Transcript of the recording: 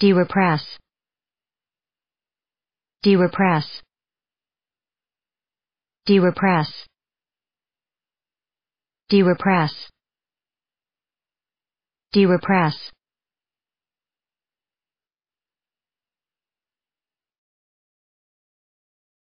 D repress D repress D repress D repress D repress